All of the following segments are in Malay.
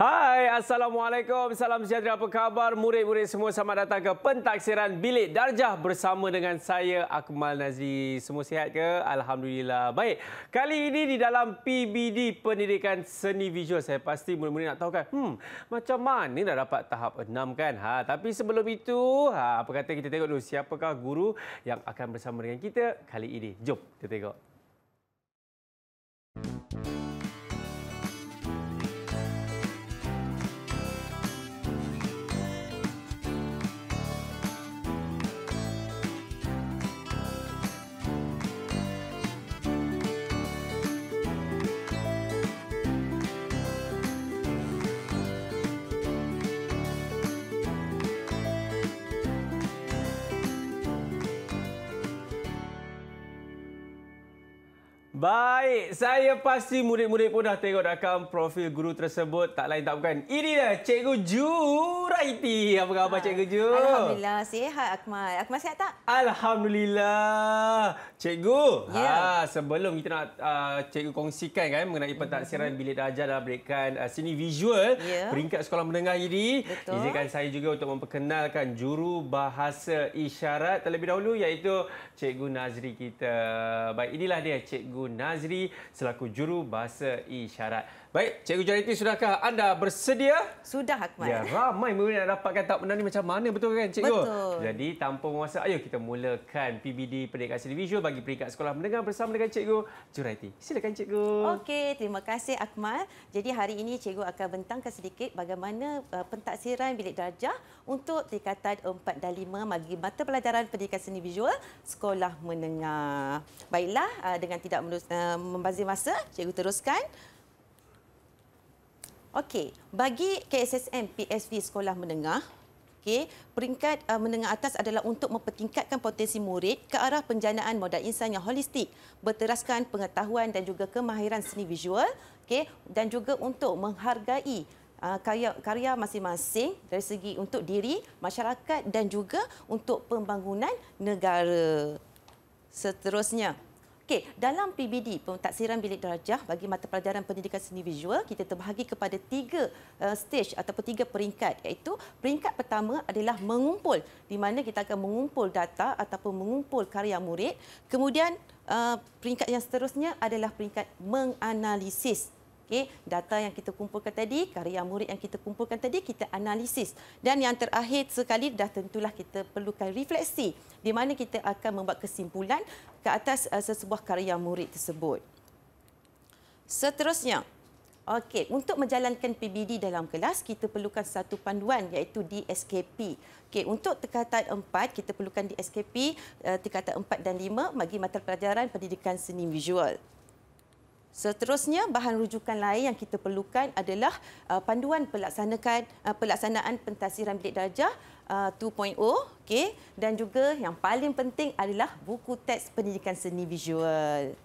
Hai, Assalamualaikum. Salam sejahtera. Apa khabar murid-murid semua? Selamat datang ke Pentaksiran Bilik Darjah bersama dengan saya, Akmal Nazri. Semua sihat ke? Alhamdulillah. Baik, kali ini di dalam PBD Pendidikan Seni Visual. Saya pasti murid-murid nak tahu kan, hmm, macam mana nak dapat tahap enam kan? Ha, tapi sebelum itu, ha, apa kata kita tengok dulu siapakah guru yang akan bersama dengan kita kali ini. Jom, kita tengok. Baik, saya pasti murid-murid pun dah tengok rakam profil guru tersebut. Tak lain tak bukan. Ini dah Cikgu Juraiti. Apa khabar Hai. Cikgu Ju? Alhamdulillah, sihat Akmal. Akmal sihat tak? Alhamdulillah. Cikgu, ya. ha, sebelum kita nak uh, Cikgu kongsikan kan mengenai pentaksiran mhm. bilik darjah dalam berikan uh, ah, sini visual ya. peringkat sekolah menengah ini, Betul. izinkan saya juga untuk memperkenalkan juru bahasa isyarat terlebih dahulu iaitu Cikgu Nazri kita. Baik, inilah dia Cikgu Nazri selaku juru bahasa isyarat. Baik, Cikgu Jariti, sudahkah anda bersedia? Sudah, Akmal. Ya, ramai mungkin nak dapatkan tak benda ini macam mana, betul kan, Cikgu? Betul. Jadi, tanpa masa, ayo kita mulakan PBD Pendidikan Seri Visual bagi peringkat sekolah mendengar bersama dengan Cikgu Jariti. Silakan, Cikgu. Okey, terima kasih, Akmal. Jadi, hari ini Cikgu akan bentangkan sedikit bagaimana eh, pentaksiran bilik darjah untuk tingkatan 4 dan 5 bagi mata pelajaran Pendidikan Seni Visual sekolah mendengar. Baiklah, eh, dengan tidak eh, membazir masa, Cikgu teruskan. Okey, bagi KSSM PSV Sekolah Menengah, okey, peringkat uh, menengah atas adalah untuk mempertingkatkan potensi murid ke arah penjanaan modal insan yang holistik berteraskan pengetahuan dan juga kemahiran seni visual, okey, dan juga untuk menghargai karya-karya uh, masing-masing dari segi untuk diri masyarakat dan juga untuk pembangunan negara. Seterusnya, Okey, dalam PBD pentaksiran bilik darjah bagi mata pelajaran pendidikan seni visual kita terbahagi kepada tiga uh, stage ataupun tiga peringkat iaitu peringkat pertama adalah mengumpul di mana kita akan mengumpul data ataupun mengumpul karya murid. Kemudian uh, peringkat yang seterusnya adalah peringkat menganalisis Okey, data yang kita kumpulkan tadi, karya murid yang kita kumpulkan tadi, kita analisis. Dan yang terakhir sekali, dah tentulah kita perlukan refleksi di mana kita akan membuat kesimpulan ke atas uh, sesebuah karya murid tersebut. Seterusnya, okey, untuk menjalankan PBD dalam kelas, kita perlukan satu panduan iaitu DSKP. Okey, untuk tingkatan 4, kita perlukan DSKP uh, eh, tingkatan 4 dan 5 bagi mata pelajaran pendidikan seni visual. Seterusnya bahan rujukan lain yang kita perlukan adalah uh, panduan pelaksanaan uh, pelaksanaan pentasiran bilik darjah 2.0 uh, okay, dan juga yang paling penting adalah buku teks pendidikan seni visual.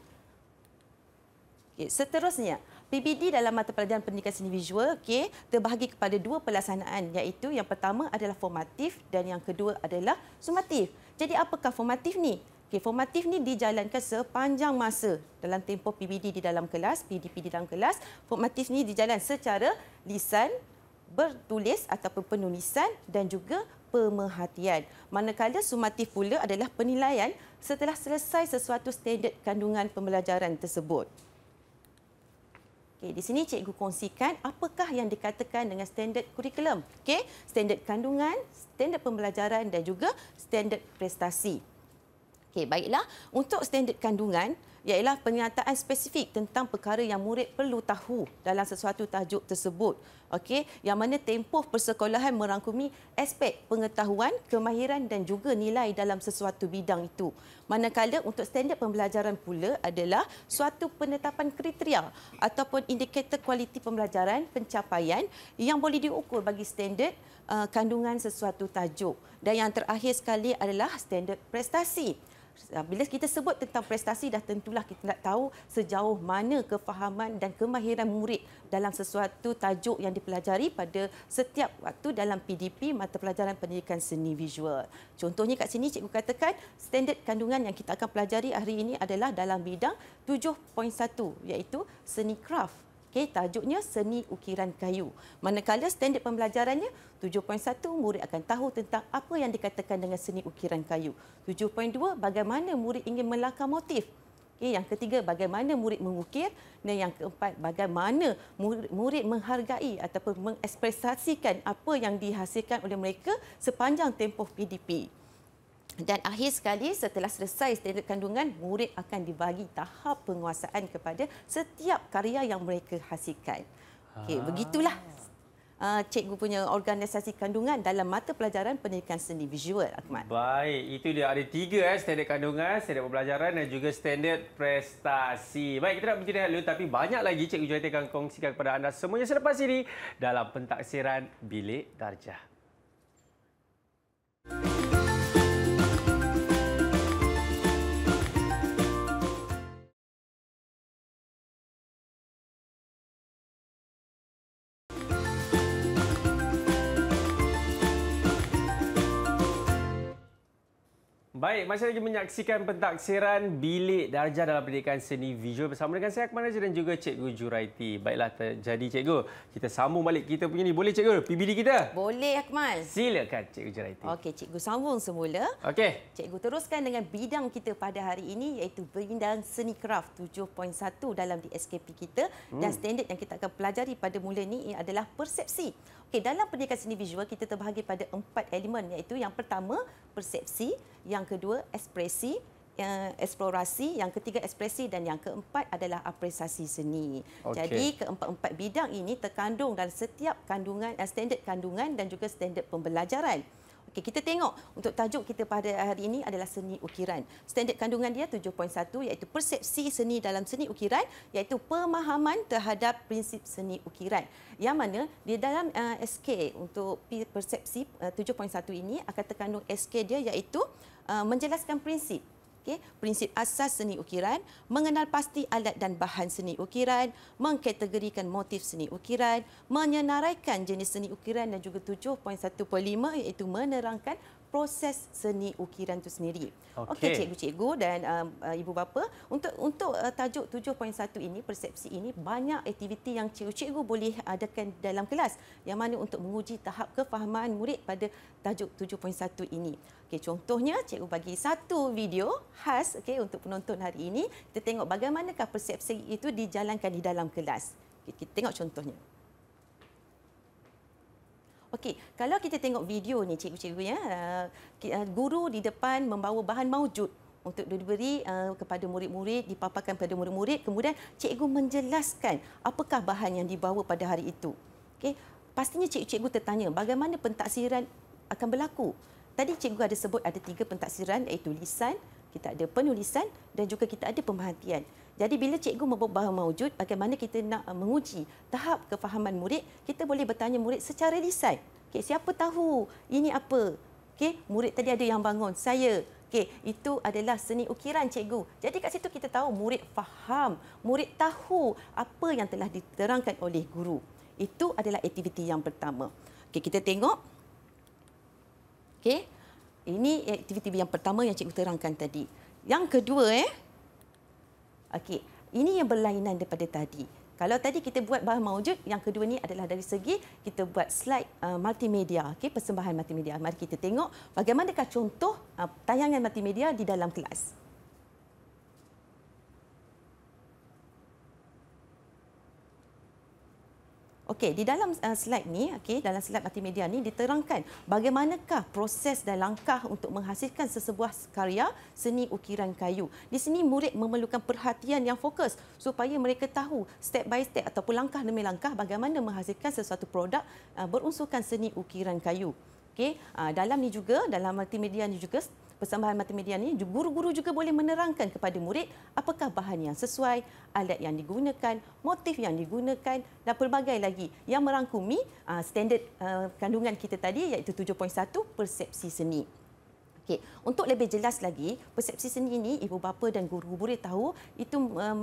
Okay, seterusnya PBD dalam mata pelajaran pendidikan seni visual okay, terbahagi kepada dua pelaksanaan iaitu yang pertama adalah formatif dan yang kedua adalah sumatif. Jadi apakah formatif ni? Okay, formatif ni dijalankan sepanjang masa dalam tempoh PBD di dalam kelas, PDP di dalam kelas. Formatif ni dijalan secara lisan, bertulis ataupun penulisan dan juga pemerhatian. Manakala sumatif pula adalah penilaian setelah selesai sesuatu standard kandungan pembelajaran tersebut. Okay, di sini cikgu kongsikan apakah yang dikatakan dengan standard kurikulum. Okay, standard kandungan, standard pembelajaran dan juga standard prestasi. Okey, baiklah. Untuk standard kandungan, ialah pernyataan spesifik tentang perkara yang murid perlu tahu dalam sesuatu tajuk tersebut. Okey, yang mana tempoh persekolahan merangkumi aspek pengetahuan, kemahiran dan juga nilai dalam sesuatu bidang itu. Manakala untuk standard pembelajaran pula adalah suatu penetapan kriteria ataupun indikator kualiti pembelajaran, pencapaian yang boleh diukur bagi standard uh, kandungan sesuatu tajuk. Dan yang terakhir sekali adalah standard prestasi. Ah, bila kita sebut tentang prestasi dah tentulah kita nak tahu sejauh mana kefahaman dan kemahiran murid dalam sesuatu tajuk yang dipelajari pada setiap waktu dalam PDP mata pelajaran pendidikan seni visual. Contohnya kat sini cikgu katakan standard kandungan yang kita akan pelajari hari ini adalah dalam bidang 7.1 iaitu seni craft okey tajuknya seni ukiran kayu manakala standard pembelajarannya 7.1 murid akan tahu tentang apa yang dikatakan dengan seni ukiran kayu 7.2 bagaimana murid ingin melakar motif okey yang ketiga bagaimana murid mengukir dan yang keempat bagaimana murid, menghargai ataupun mengekspresasikan apa yang dihasilkan oleh mereka sepanjang tempoh PDP dan akhir sekali setelah selesai standard kandungan, murid akan dibagi tahap penguasaan kepada setiap karya yang mereka hasilkan. Okay, ah. begitulah ah, cikgu punya organisasi kandungan dalam mata pelajaran pendidikan seni visual, Akmat. Baik, itu dia. Ada tiga eh, standard kandungan, standard pembelajaran dan juga standard prestasi. Baik, kita nak berjumpa dahulu tapi banyak lagi cikgu Joyta akan kongsikan kepada anda semuanya selepas ini dalam pentaksiran Bilik Darjah. Baik, masih lagi menyaksikan pentaksiran bilik darjah dalam pendidikan seni visual bersama dengan saya Akmal Raja dan juga Cikgu Juraiti. Baiklah, jadi Cikgu, kita sambung balik kita punya ni. Boleh Cikgu, PBD kita? Boleh Akmal. Silakan Cikgu Juraiti. Okey, Cikgu sambung semula. Okey. Cikgu teruskan dengan bidang kita pada hari ini iaitu bidang seni craft 7.1 dalam DSKP kita. Hmm. Dan standard yang kita akan pelajari pada mula ini adalah persepsi. Okey, dalam pendidikan seni visual kita terbahagi pada empat elemen iaitu yang pertama persepsi, yang kedua ekspresi, yang eksplorasi, yang ketiga ekspresi dan yang keempat adalah apresiasi seni. Okay. Jadi keempat-empat bidang ini terkandung dalam setiap kandungan eh, standard kandungan dan juga standard pembelajaran. Okey, kita tengok untuk tajuk kita pada hari ini adalah seni ukiran. Standard kandungan dia 7.1 iaitu persepsi seni dalam seni ukiran iaitu pemahaman terhadap prinsip seni ukiran. Yang mana di dalam uh, eh, SK untuk persepsi eh, uh, 7.1 ini akan terkandung SK dia iaitu uh, menjelaskan prinsip okay, prinsip asas seni ukiran, mengenal pasti alat dan bahan seni ukiran, mengkategorikan motif seni ukiran, menyenaraikan jenis seni ukiran dan juga 7.1.5 iaitu menerangkan proses seni ukiran itu sendiri. Okey, okay, cikgu-cikgu dan um, uh, ibu bapa, untuk untuk uh, tajuk 7.1 ini, persepsi ini, banyak aktiviti yang cikgu-cikgu boleh adakan dalam kelas yang mana untuk menguji tahap kefahaman murid pada tajuk 7.1 ini. Okey, contohnya cikgu bagi satu video khas okey untuk penonton hari ini, kita tengok bagaimanakah persepsi itu dijalankan di dalam kelas. Okay, kita tengok contohnya. Okey, kalau kita tengok video ni cikgu-cikgu ya, uh, eh, eh, guru di depan membawa bahan maujud untuk diberi eh, kepada murid-murid, dipaparkan kepada murid-murid, kemudian cikgu menjelaskan apakah bahan yang dibawa pada hari itu. Okey, pastinya cikgu-cikgu tertanya bagaimana pentaksiran akan berlaku. Tadi cikgu ada sebut ada tiga pentaksiran iaitu lisan, kita ada penulisan dan juga kita ada pemerhatian. Jadi bila cikgu membawa maujud, bagaimana kita nak uh, menguji tahap kefahaman murid, kita boleh bertanya murid secara lisan. Okay, siapa tahu ini apa? Okay, murid tadi ada yang bangun, saya. Okay, itu adalah seni ukiran cikgu. Jadi kat situ kita tahu murid faham, murid tahu apa yang telah diterangkan oleh guru. Itu adalah aktiviti yang pertama. Okay, kita tengok. Okay, ini aktiviti yang pertama yang cikgu terangkan tadi. Yang kedua, eh, Okey, ini yang berlainan daripada tadi. Kalau tadi kita buat bahan maujud, yang kedua ni adalah dari segi kita buat slide uh, multimedia, okey, persembahan multimedia. Mari kita tengok bagaimanakah contoh uh, tayangan multimedia di dalam kelas. Okey, di dalam uh, slide ni, okey, dalam slide multimedia ni diterangkan bagaimanakah proses dan langkah untuk menghasilkan sesebuah karya seni ukiran kayu. Di sini murid memerlukan perhatian yang fokus supaya mereka tahu step by step ataupun langkah demi langkah bagaimana menghasilkan sesuatu produk uh, berunsurkan seni ukiran kayu. Okey, uh, dalam ni juga dalam multimedia ni juga persembahan multimedia ini guru-guru juga boleh menerangkan kepada murid apakah bahan yang sesuai, alat yang digunakan, motif yang digunakan dan pelbagai lagi yang merangkumi ah, standard ah, kandungan kita tadi iaitu 7.1 persepsi seni. Okey, untuk lebih jelas lagi, persepsi seni ini ibu bapa dan guru boleh tahu itu uh,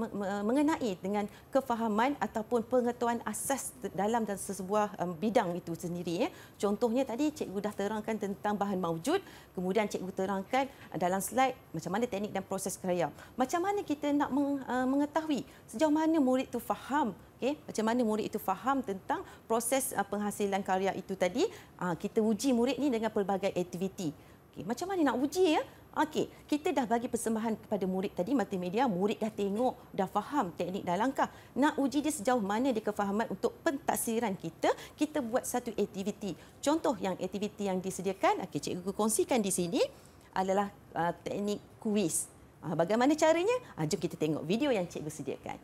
mengenai dengan kefahaman ataupun pengetahuan asas dalam dan sesebuah um, bidang itu sendiri eh. Contohnya tadi cikgu dah terangkan tentang bahan maujud, kemudian cikgu terangkan dalam slide macam mana teknik dan proses karya. Macam mana kita nak uh, mengetahui sejauh mana murid itu faham Okay. Macam mana murid itu faham tentang proses uh, penghasilan karya itu tadi. Ah, kita uji murid ini dengan pelbagai aktiviti. Okay. Macam mana nak uji ya? Okey, kita dah bagi persembahan kepada murid tadi multimedia, murid dah tengok, dah faham teknik dah langkah. Nak uji dia sejauh mana dia kefahaman untuk pentaksiran kita, kita buat satu aktiviti. Contoh yang aktiviti yang disediakan, okey cikgu kongsikan di sini adalah uh, teknik kuis. Uh, bagaimana caranya? Uh, jom kita tengok video yang cikgu sediakan.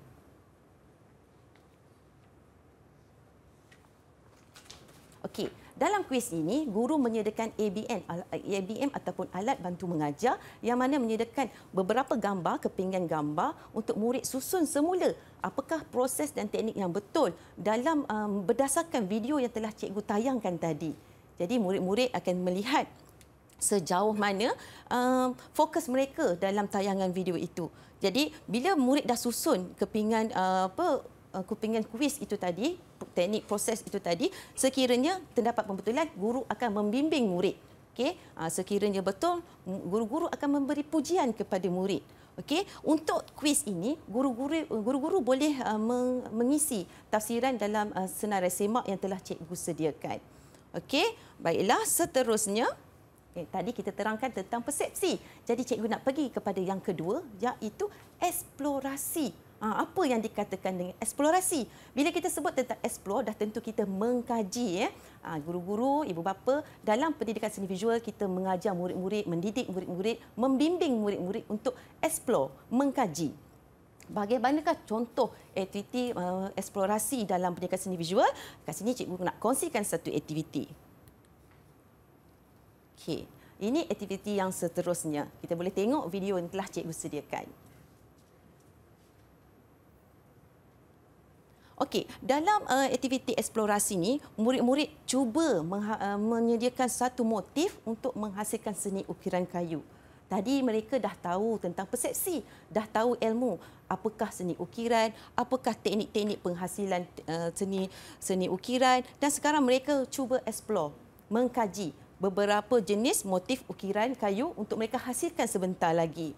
Okey. Dalam kuis ini, guru menyediakan ABN, ABM ataupun alat bantu mengajar yang mana menyediakan beberapa gambar, kepingan gambar untuk murid susun semula apakah proses dan teknik yang betul dalam um, berdasarkan video yang telah cikgu tayangkan tadi. Jadi murid-murid akan melihat sejauh mana um, fokus mereka dalam tayangan video itu. Jadi bila murid dah susun kepingan uh, apa uh, kupingan kuis itu tadi teknik proses itu tadi sekiranya terdapat pembetulan guru akan membimbing murid okey ah, sekiranya betul guru-guru akan memberi pujian kepada murid okey untuk kuis ini guru-guru guru-guru boleh ah, mengisi tafsiran dalam ah, senarai semak yang telah cikgu sediakan okey baiklah seterusnya eh, tadi kita terangkan tentang persepsi. Jadi cikgu nak pergi kepada yang kedua iaitu eksplorasi Ha, apa yang dikatakan dengan eksplorasi. Bila kita sebut tentang explore, dah tentu kita mengkaji. Ya. Ha, guru-guru, ibu bapa, dalam pendidikan seni visual, kita mengajar murid-murid, mendidik murid-murid, membimbing murid-murid untuk explore, mengkaji. Bagaimanakah contoh aktiviti eh, eksplorasi dalam pendidikan seni visual? Kat sini cikgu nak kongsikan satu aktiviti. Okey. Ini aktiviti yang seterusnya. Kita boleh tengok video yang telah cikgu sediakan. Okey, dalam uh, aktiviti eksplorasi ini murid-murid cuba uh, menyediakan satu motif untuk menghasilkan seni ukiran kayu. Tadi mereka dah tahu tentang persepsi, dah tahu ilmu apakah seni ukiran, apakah teknik-teknik penghasilan uh, seni seni ukiran dan sekarang mereka cuba eksplor, mengkaji beberapa jenis motif ukiran kayu untuk mereka hasilkan sebentar lagi.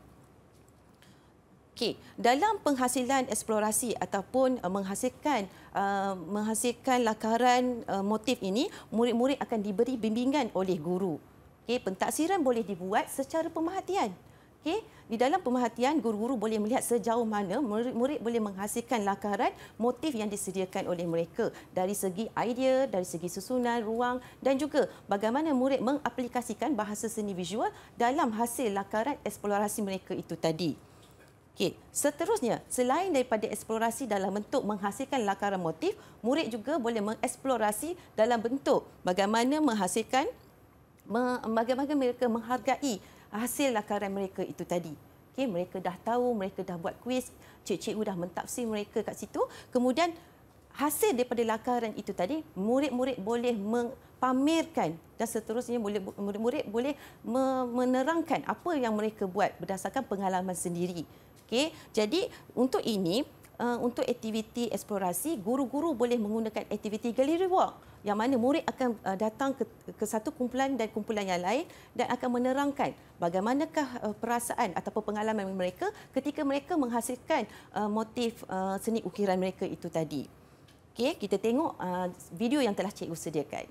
Okey, dalam penghasilan eksplorasi ataupun uh, menghasilkan uh, menghasilkan lakaran uh, motif ini, murid-murid akan diberi bimbingan oleh guru. Okey, pentaksiran boleh dibuat secara pemerhatian. Okey, di dalam pemerhatian guru-guru boleh melihat sejauh mana murid-murid boleh menghasilkan lakaran motif yang disediakan oleh mereka dari segi idea, dari segi susunan ruang dan juga bagaimana murid mengaplikasikan bahasa seni visual dalam hasil lakaran eksplorasi mereka itu tadi. Okey, seterusnya selain daripada eksplorasi dalam bentuk menghasilkan lakaran motif, murid juga boleh mengeksplorasi dalam bentuk bagaimana menghasilkan bagaimana mereka menghargai hasil lakaran mereka itu tadi. Okey, mereka dah tahu, mereka dah buat kuis, cikgu dah mentafsir mereka kat situ. Kemudian hasil daripada lakaran itu tadi, murid-murid boleh mempamerkan dan seterusnya boleh murid-murid boleh menerangkan apa yang mereka buat berdasarkan pengalaman sendiri. Okey, jadi untuk ini uh, untuk aktiviti eksplorasi guru-guru boleh menggunakan aktiviti gallery walk yang mana murid akan uh, datang ke, ke satu kumpulan dan kumpulan yang lain dan akan menerangkan bagaimanakah uh, perasaan atau pengalaman mereka ketika mereka menghasilkan uh, motif uh, seni ukiran mereka itu tadi. Okay, kita tengok uh, video yang telah cikgu sediakan.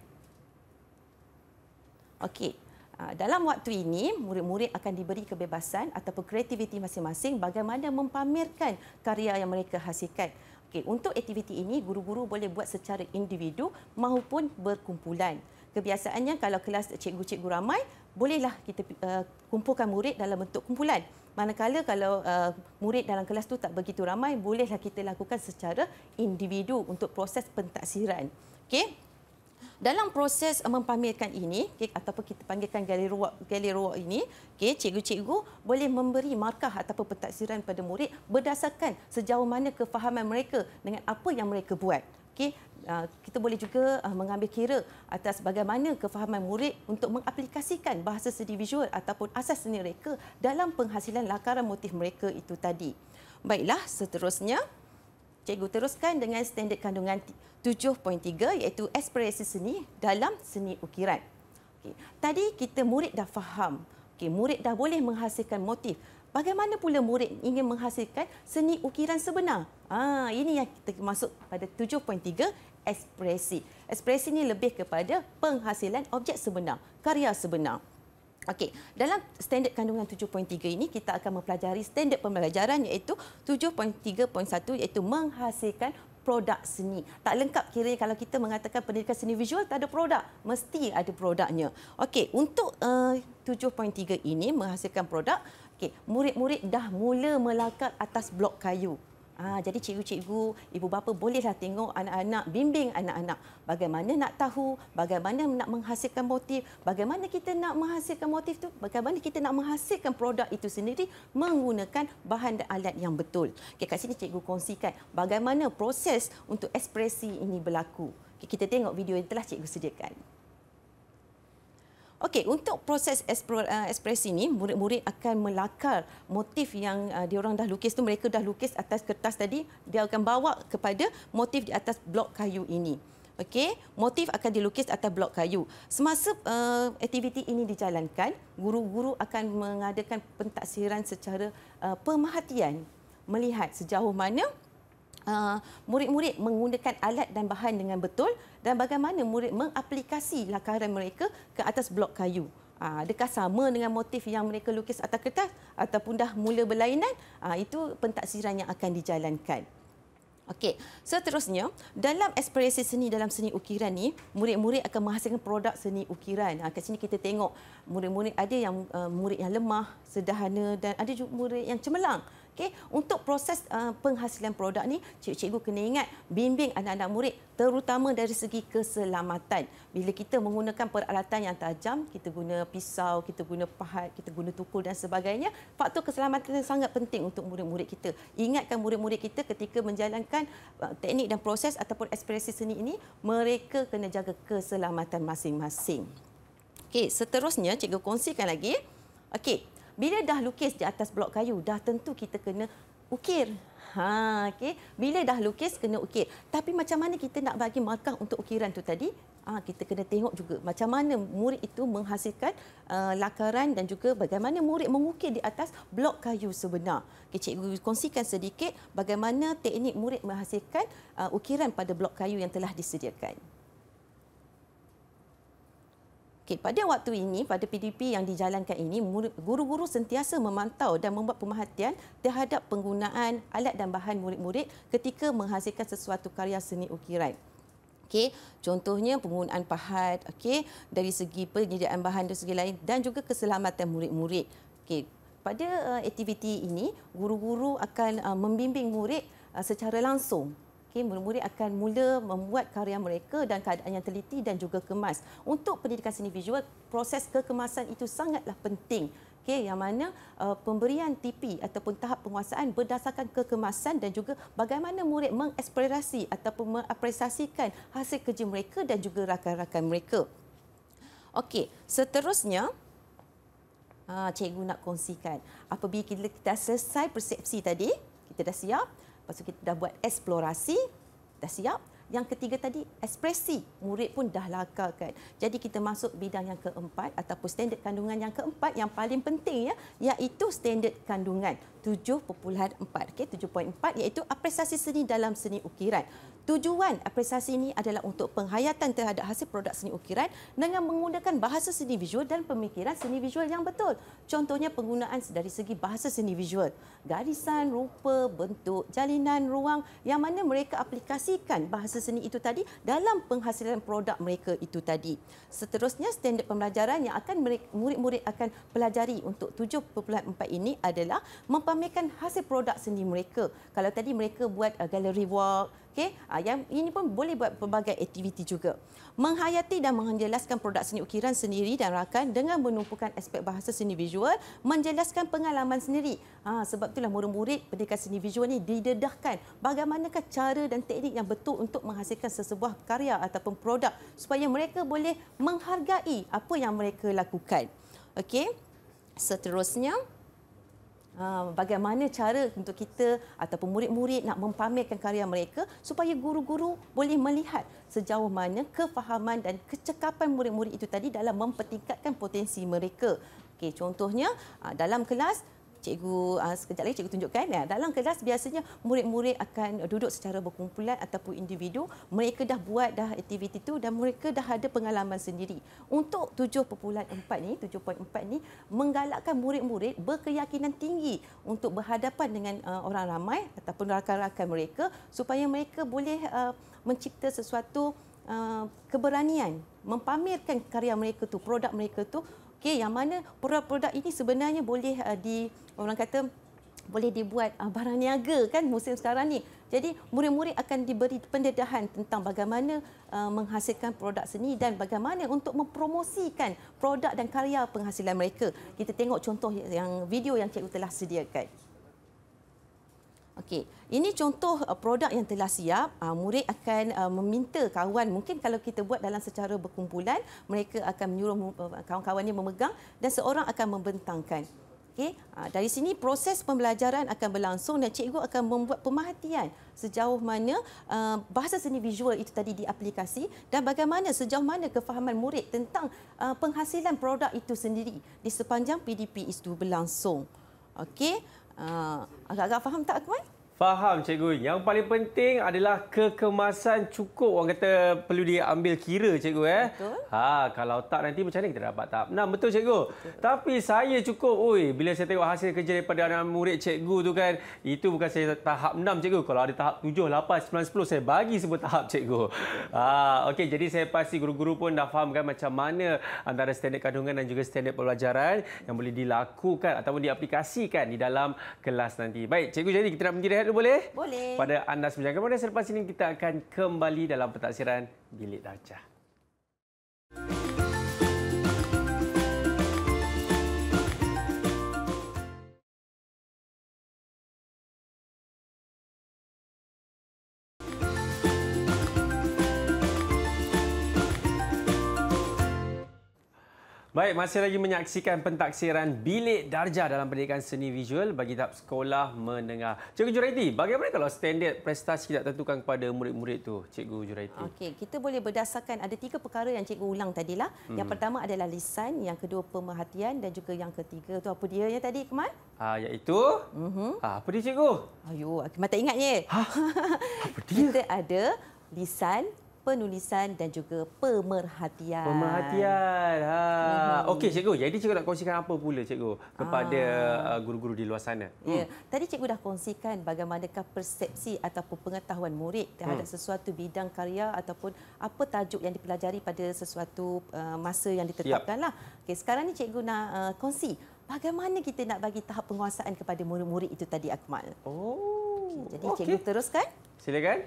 Okay. Ah, dalam waktu ini, murid-murid akan diberi kebebasan ataupun kreativiti masing-masing bagaimana mempamerkan karya yang mereka hasilkan. Okay, untuk aktiviti ini, guru-guru boleh buat secara individu maupun berkumpulan. Kebiasaannya kalau kelas cikgu-cikgu ramai, bolehlah kita uh, kumpulkan murid dalam bentuk kumpulan. Manakala kalau uh, murid dalam kelas tu tak begitu ramai, bolehlah kita lakukan secara individu untuk proses pentaksiran. Okay dalam proses eh, mempamerkan ini okay, ataupun kita panggilkan galeri ruak galeri ruak ini okey cikgu-cikgu boleh memberi markah ataupun pentaksiran pada murid berdasarkan sejauh mana kefahaman mereka dengan apa yang mereka buat okey ah, kita boleh juga ah, mengambil kira atas bagaimana kefahaman murid untuk mengaplikasikan bahasa seni visual ataupun asas seni mereka dalam penghasilan lakaran motif mereka itu tadi baiklah seterusnya Cikgu teruskan dengan standard kandungan 7.3 iaitu ekspresi seni dalam seni ukiran. Okay. Tadi kita murid dah faham, okay, murid dah boleh menghasilkan motif. Bagaimana pula murid ingin menghasilkan seni ukiran sebenar? Ah, ini yang kita masuk pada 7.3 ekspresi. Ekspresi ini lebih kepada penghasilan objek sebenar, karya sebenar. Okey, dalam standard kandungan 7.3 ini kita akan mempelajari standard pembelajaran iaitu 7.3.1 iaitu menghasilkan produk seni. Tak lengkap kira kalau kita mengatakan pendidikan seni visual tak ada produk, mesti ada produknya. Okey, untuk eh, uh, 7.3 ini menghasilkan produk, okey, murid-murid dah mula melakat atas blok kayu. Ah, jadi cikgu-cikgu, ibu bapa bolehlah tengok anak-anak, bimbing anak-anak bagaimana nak tahu, bagaimana nak menghasilkan motif, bagaimana kita nak menghasilkan motif tu, bagaimana kita nak menghasilkan produk itu sendiri menggunakan bahan dan alat yang betul. Okay, kat sini cikgu kongsikan bagaimana proses untuk ekspresi ini berlaku. Okay, kita tengok video yang telah cikgu sediakan. Okey, untuk proses eh, ekspresi ini, murid-murid akan melakar motif yang uh, eh, diorang dah lukis tu, mereka dah lukis atas kertas tadi, dia akan bawa kepada motif di atas blok kayu ini. Okey, motif akan dilukis atas blok kayu. Semasa uh, aktiviti ini dijalankan, guru-guru akan mengadakan pentaksiran secara uh, pemerhatian, melihat sejauh mana Ah, murid-murid menggunakan alat dan bahan dengan betul dan bagaimana murid mengaplikasi lakaran mereka ke atas blok kayu. Ah, adakah sama dengan motif yang mereka lukis atas kertas ataupun dah mula berlainan? Ah, itu pentaksiran yang akan dijalankan. Okey, seterusnya dalam ekspresi seni dalam seni ukiran ni, murid-murid akan menghasilkan produk seni ukiran. Ha, kat sini kita tengok murid-murid ada yang uh, murid yang lemah, sederhana dan ada juga murid yang cemerlang. Okay, untuk proses uh, penghasilan produk ni, cikgu-cikgu kena ingat bimbing anak-anak murid terutama dari segi keselamatan. Bila kita menggunakan peralatan yang tajam, kita guna pisau, kita guna pahat, kita guna tukul dan sebagainya, faktor keselamatan sangat penting untuk murid-murid kita. Ingatkan murid-murid kita ketika menjalankan uh, teknik dan proses ataupun ekspresi seni ini, mereka kena jaga keselamatan masing-masing. Okay, seterusnya cikgu kongsikan lagi. Okey, bila dah lukis di atas blok kayu, dah tentu kita kena ukir. Ha, okey. Bila dah lukis kena ukir. Tapi macam mana kita nak bagi markah untuk ukiran tu tadi? Ha, kita kena tengok juga macam mana murid itu menghasilkan uh, lakaran dan juga bagaimana murid mengukir di atas blok kayu sebenar. Okay, cikgu kongsikan sedikit bagaimana teknik murid menghasilkan uh, ukiran pada blok kayu yang telah disediakan. Okay, pada waktu ini, pada PDP yang dijalankan ini, guru-guru sentiasa memantau dan membuat pemerhatian terhadap penggunaan alat dan bahan murid-murid ketika menghasilkan sesuatu karya seni ukiran. Okay, contohnya penggunaan pahat, Okay, dari segi penyediaan bahan dan segi lain dan juga keselamatan murid-murid. Okay, pada uh, aktiviti ini, guru-guru akan uh, membimbing murid uh, secara langsung Okay, murid-murid akan mula membuat karya mereka dan keadaan yang teliti dan juga kemas. Untuk pendidikan seni visual, proses kekemasan itu sangatlah penting. Okay, yang mana uh, pemberian TP ataupun tahap penguasaan berdasarkan kekemasan dan juga bagaimana murid mengeksplorasi ataupun mengapresiasikan hasil kerja mereka dan juga rakan-rakan mereka. Okey, seterusnya ha, cikgu nak kongsikan apabila kita, kita selesai persepsi tadi, kita dah siap. Lepas tu kita dah buat eksplorasi, dah siap. Yang ketiga tadi, ekspresi. Murid pun dah lakarkan. Jadi kita masuk bidang yang keempat ataupun standard kandungan yang keempat yang paling penting ya, iaitu standard kandungan 7.4. Okey, 7.4 iaitu apresiasi seni dalam seni ukiran tujuan apresiasi ini adalah untuk penghayatan terhadap hasil produk seni ukiran dengan menggunakan bahasa seni visual dan pemikiran seni visual yang betul. Contohnya penggunaan dari segi bahasa seni visual, garisan, rupa, bentuk, jalinan, ruang yang mana mereka aplikasikan bahasa seni itu tadi dalam penghasilan produk mereka itu tadi. Seterusnya standar pembelajaran yang akan murid-murid akan pelajari untuk 7.4 ini adalah mempamerkan hasil produk seni mereka. Kalau tadi mereka buat uh, gallery walk, Okey, uh, yang ini pun boleh buat pelbagai aktiviti juga. Menghayati dan menjelaskan produk seni ukiran sendiri dan rakan dengan menumpukan aspek bahasa seni visual, menjelaskan pengalaman sendiri. Ha, sebab itulah murid-murid pendidikan seni visual ini didedahkan bagaimanakah cara dan teknik yang betul untuk menghasilkan sesebuah karya ataupun produk supaya mereka boleh menghargai apa yang mereka lakukan. Okey, seterusnya. Ha, bagaimana cara untuk kita ataupun murid-murid nak mempamerkan karya mereka supaya guru-guru boleh melihat sejauh mana kefahaman dan kecekapan murid-murid itu tadi dalam mempertingkatkan potensi mereka. Okey, contohnya ha, dalam kelas cikgu uh, sekejap lagi cikgu tunjukkan ya dalam kelas biasanya murid-murid akan duduk secara berkumpulan ataupun individu mereka dah buat dah aktiviti tu dan mereka dah ada pengalaman sendiri untuk 7.4 ni 7.4 ni menggalakkan murid-murid berkeyakinan tinggi untuk berhadapan dengan uh, orang ramai ataupun rakan-rakan mereka supaya mereka boleh uh, mencipta sesuatu uh, keberanian mempamerkan karya mereka tu produk mereka tu Okey, yang mana produk-produk ini sebenarnya boleh uh, di orang kata boleh dibuat uh, barang niaga kan musim sekarang ni. Jadi murid-murid akan diberi pendedahan tentang bagaimana uh, menghasilkan produk seni dan bagaimana untuk mempromosikan produk dan karya penghasilan mereka. Kita tengok contoh yang video yang cikgu telah sediakan. Okey, ini contoh uh, produk yang telah siap. Uh, murid akan uh, meminta kawan, mungkin kalau kita buat dalam secara berkumpulan, mereka akan menyuruh kawan-kawannya memegang dan seorang akan membentangkan. Okey, dari sini proses pembelajaran akan berlangsung dan cikgu akan membuat pemerhatian sejauh mana bahasa seni visual itu tadi diaplikasi dan bagaimana sejauh mana kefahaman murid tentang penghasilan produk itu sendiri di sepanjang PDP itu berlangsung. Okey. Uh, agak-agak faham tak Akmal? Faham cikgu. Yang paling penting adalah kekemasan cukup orang kata perlu diambil kira cikgu eh. Ha kalau tak nanti macam mana kita dapat tak? Nah betul cikgu. Betul. Tapi saya cukup oi bila saya tengok hasil kerja daripada anak murid cikgu tu kan itu bukan saya tahap 6 cikgu. Kalau ada tahap 7, 8, 9, 10 saya bagi semua tahap cikgu. Ha okey jadi saya pasti guru-guru pun dah faham kan macam mana antara standard kandungan dan juga standard pembelajaran yang boleh dilakukan ataupun diaplikasikan di dalam kelas nanti. Baik cikgu jadi kita nak pergi rehat dulu boleh? Boleh. Pada anda semua jangan kemana selepas ini kita akan kembali dalam pentaksiran Bilik Darjah. Baik, masih lagi menyaksikan pentaksiran bilik darjah dalam pendidikan seni visual bagi tahap sekolah menengah. Cikgu Juraiti, bagaimana kalau standard prestasi tidak tentukan kepada murid-murid tu, Cikgu Juraiti? Okey, kita boleh berdasarkan ada tiga perkara yang cikgu ulang tadi lah. Hmm. Yang pertama adalah lisan, yang kedua pemerhatian dan juga yang ketiga tu apa dia yang tadi, Kemal? Ah, uh, iaitu uh mhm. -huh. Ha, uh, apa dia cikgu? Ayuh, Kemal tak ingatnya. Ha? Apa dia? kita ada lisan, penulisan dan juga pemerhatian. Pemerhatian. Ha. hmm Okey cikgu, jadi cikgu nak kongsikan apa pula cikgu kepada ah. Uh, guru-guru di luar sana? Ya. Yeah. Hmm. Tadi cikgu dah kongsikan bagaimanakah persepsi ataupun pengetahuan murid terhadap mm. sesuatu bidang karya ataupun apa tajuk yang dipelajari pada sesuatu uh, masa yang ditetapkan Yep. Lah. Okay, sekarang ni cikgu nak uh, kongsi bagaimana kita nak bagi tahap penguasaan kepada murid-murid itu tadi Akmal. Oh. Okay, jadi okay. cikgu teruskan? Silakan.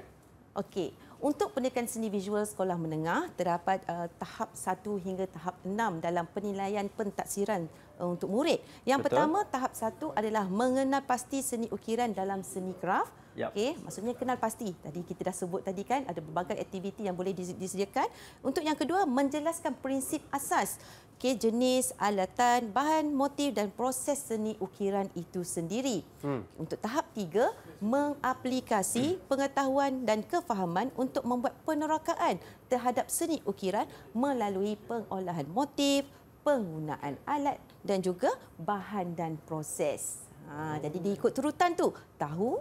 Okey. Untuk pendidikan seni visual sekolah menengah, terdapat uh, tahap 1 hingga tahap 6 dalam penilaian pentaksiran uh, untuk murid. Yang Betul. pertama, tahap 1 adalah mengenal pasti seni ukiran dalam seni kraft. Yep. Okey, maksudnya kenal pasti. Tadi kita dah sebut tadi kan ada berbagai aktiviti yang boleh disediakan. Untuk yang kedua, menjelaskan prinsip asas. Okey, jenis, alatan, bahan, motif dan proses seni ukiran itu sendiri. Hmm. Untuk tahap tiga, mengaplikasi hmm. pengetahuan dan kefahaman untuk membuat penerokaan terhadap seni ukiran melalui pengolahan motif, penggunaan alat dan juga bahan dan proses. Ha, oh. jadi diikut turutan tu, tahu,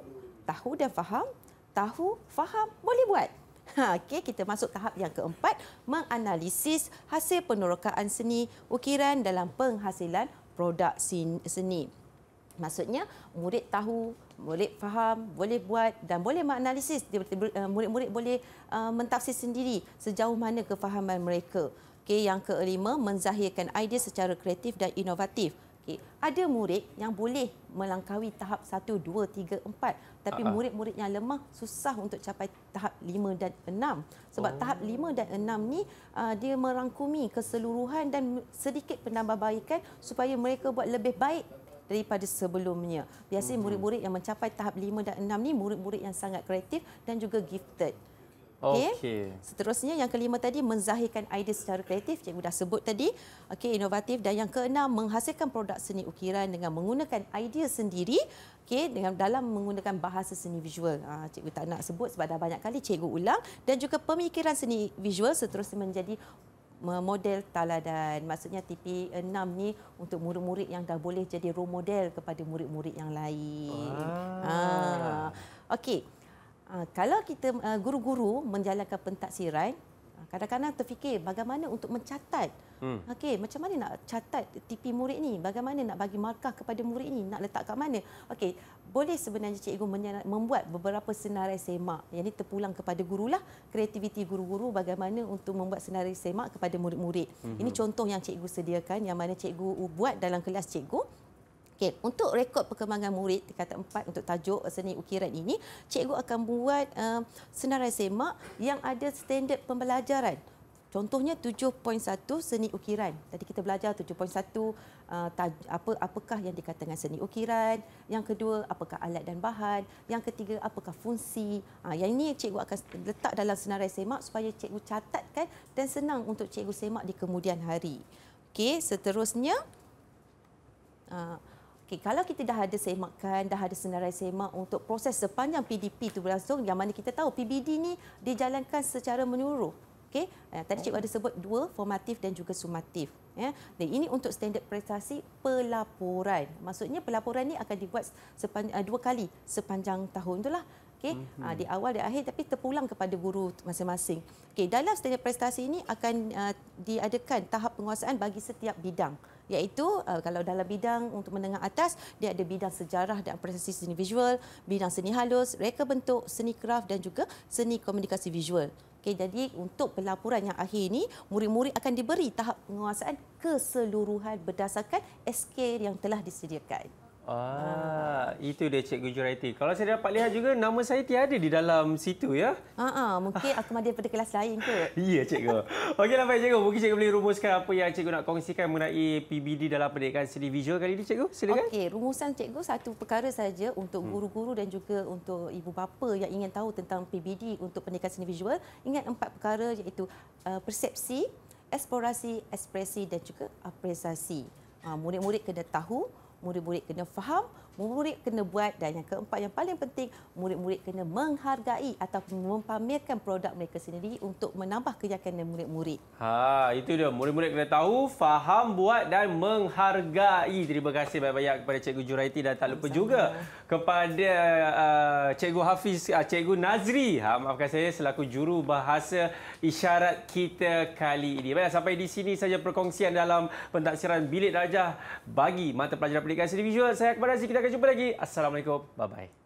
tahu dan faham, tahu, faham, boleh buat. Ha, okay, kita masuk tahap yang keempat, menganalisis hasil penerokaan seni ukiran dalam penghasilan produk seni. Maksudnya, murid tahu, murid faham, boleh buat dan boleh menganalisis. Eh, murid-murid boleh eh, mentafsir sendiri sejauh mana kefahaman mereka. Okay, yang kelima, menzahirkan idea secara kreatif dan inovatif. Okay. Ada murid yang boleh melangkaui tahap 1, 2, 3, 4. Tapi uh-huh. murid-murid yang lemah susah untuk capai tahap 5 dan 6. Sebab oh. tahap 5 dan 6 ni uh, dia merangkumi keseluruhan dan sedikit penambahbaikan supaya mereka buat lebih baik daripada sebelumnya. Biasanya hmm. murid-murid yang mencapai tahap 5 dan 6 ni murid-murid yang sangat kreatif dan juga gifted. Okey. Okay. Seterusnya yang kelima tadi menzahirkan idea secara kreatif yang sudah sebut tadi. Okey, inovatif dan yang keenam menghasilkan produk seni ukiran dengan menggunakan idea sendiri. Okey, dengan dalam menggunakan bahasa seni visual. Ha, cikgu tak nak sebut sebab dah banyak kali cikgu ulang dan juga pemikiran seni visual seterusnya menjadi model taladan. Maksudnya TP6 ni untuk murid-murid yang dah boleh jadi role model kepada murid-murid yang lain. Ah. Ha. Okey. Ah, kalau kita ah, guru-guru uh, menjalankan pentaksiran ah, kadang-kadang terfikir bagaimana untuk mencatat hmm. okey macam mana nak catat tipi murid ni bagaimana nak bagi markah kepada murid ni nak letak kat mana okey boleh sebenarnya cikgu membuat beberapa senarai semak yang ini terpulang kepada gurulah kreativiti guru-guru bagaimana untuk membuat senarai semak kepada murid-murid hmm. ini hmm. contoh yang cikgu sediakan yang mana cikgu buat dalam kelas cikgu Okey, untuk rekod perkembangan murid di kata empat untuk tajuk seni ukiran ini, cikgu akan buat uh, senarai semak yang ada standard pembelajaran. Contohnya 7.1 seni ukiran. Tadi kita belajar 7.1 uh, eh, taj- apa apakah yang dikatakan seni ukiran? Yang kedua, apakah alat dan bahan? Yang ketiga, apakah fungsi? Uh, yang ini cikgu akan letak dalam senarai semak supaya cikgu catatkan dan senang untuk cikgu semak di kemudian hari. Okey, seterusnya uh, Okey, kalau kita dah ada semakan, dah ada senarai semak untuk proses sepanjang PDP itu berlangsung, yang mana kita tahu PBD ni dijalankan secara menyuruh. Okey, uh, tadi cikgu ada sebut dua, formatif dan juga sumatif. Ya. Dan ini untuk standard prestasi pelaporan. Maksudnya pelaporan ni akan dibuat sepanjang eh, dua kali sepanjang tahun tu lah. Okey, mm-hmm. di awal dan akhir tapi terpulang kepada guru masing-masing. Okey, dalam standard prestasi ini akan uh, diadakan tahap penguasaan bagi setiap bidang iaitu uh, kalau dalam bidang untuk menengah atas dia ada bidang sejarah dan apresiasi seni visual, bidang seni halus, reka bentuk, seni kraf dan juga seni komunikasi visual. Okay, jadi untuk pelaporan yang akhir ini, murid-murid akan diberi tahap penguasaan keseluruhan berdasarkan SK yang telah disediakan. Ah, itu dia Cikgu Juraiti. Kalau saya dapat lihat juga nama saya tiada di dalam situ ya. Ha ah, mungkin aku mandi pada kelas lain ke. ya Cikgu. Okeylah baik Cikgu. Mungkin Cikgu boleh rumuskan apa yang Cikgu nak kongsikan mengenai PBD dalam pendidikan seni visual kali ini Cikgu. Silakan. Okey, rumusan Cikgu satu perkara saja untuk hmm. guru-guru dan juga untuk ibu bapa yang ingin tahu tentang PBD untuk pendidikan seni visual, ingat empat perkara iaitu uh, persepsi, eksplorasi, ekspresi dan juga apresiasi. Ah, murid-murid kena tahu murid-murid kena faham murid kena buat dan yang keempat yang paling penting murid-murid kena menghargai atau mempamerkan produk mereka sendiri untuk menambah keyakinan murid-murid. Ha, itu dia. Murid-murid kena tahu, faham, buat dan menghargai. Terima kasih banyak-banyak kepada Cikgu Juraiti dan tak lupa Sama. juga kepada uh, Cikgu Hafiz, uh, Cikgu Nazri. Ha, maafkan saya selaku juru bahasa isyarat kita kali ini. Baiklah, sampai di sini saja perkongsian dalam pentaksiran Bilik Rajah bagi mata pelajaran pendidikan seni visual. Saya kepada Aziz, kita akan jumpa lagi. Assalamualaikum. Bye-bye.